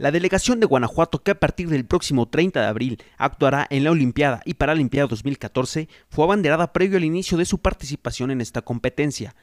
La delegación de Guanajuato, que a partir del próximo 30 de abril actuará en la Olimpiada y Paralimpiada 2014, fue abanderada previo al inicio de su participación en esta competencia.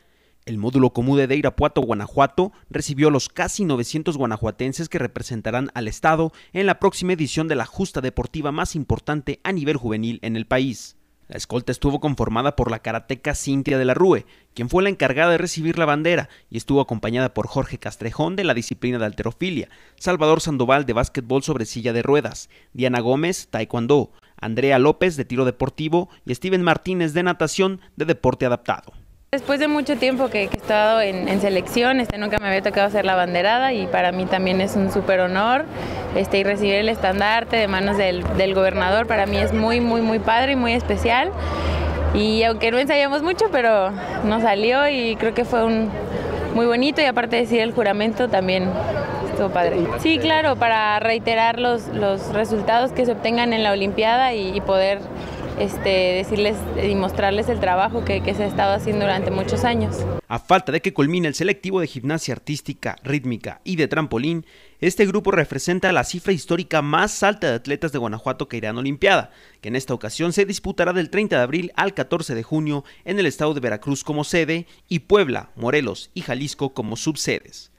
El módulo común de Irapuato, Guanajuato, recibió a los casi 900 guanajuatenses que representarán al Estado en la próxima edición de la justa deportiva más importante a nivel juvenil en el país. La escolta estuvo conformada por la karateca Cintia de la Rue, quien fue la encargada de recibir la bandera y estuvo acompañada por Jorge Castrejón de la disciplina de alterofilia, Salvador Sandoval de básquetbol sobre silla de ruedas, Diana Gómez, taekwondo, Andrea López de tiro deportivo y Steven Martínez de natación de deporte adaptado. Después de mucho tiempo que, he estado en, selección, este, nunca me había tocado hacer la banderada y para mí también es un súper honor este, y recibir el estandarte de manos del, gobernador para mí es muy, muy, muy padre y muy especial. Y aunque no ensayamos mucho, pero nos salió y creo que fue un muy bonito y aparte de decir el juramento también estuvo padre. Sí, claro, para reiterar los, los resultados que se obtengan en la Olimpiada y poder este, decirles y mostrarles el trabajo que, se ha estado haciendo durante muchos años. A falta de que culmine el selectivo de gimnasia artística, rítmica y de trampolín, este grupo representa la cifra histórica más alta de atletas de Guanajuato que irán a Olimpiada, que en esta ocasión se disputará del 30 de abril al 14 de junio en el estado de Veracruz como sede y Puebla, Morelos y Jalisco como subsedes.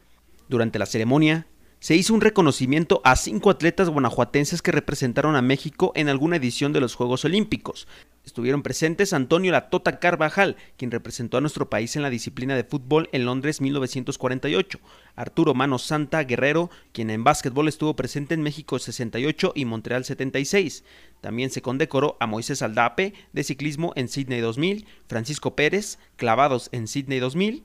Durante la ceremonia, se hizo un reconocimiento a cinco atletas guanajuatenses que representaron a México en alguna edición de los Juegos Olímpicos. Estuvieron presentes Antonio Latota Carvajal, quien representó a nuestro país en la disciplina de fútbol en Londres 1948, Arturo Mano Santa Guerrero, quien en básquetbol estuvo presente en México 68 y Montreal 76. También se condecoró a Moisés Aldape de ciclismo en Sydney 2000, Francisco Pérez, clavados en Sydney 2000,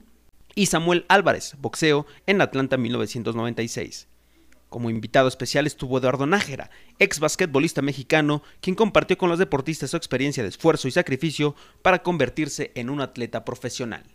y Samuel Álvarez, boxeo, en Atlanta 1996. Como invitado especial estuvo Eduardo Nájera, ex basquetbolista mexicano, quien compartió con los deportistas su experiencia de esfuerzo y sacrificio para convertirse en un atleta profesional.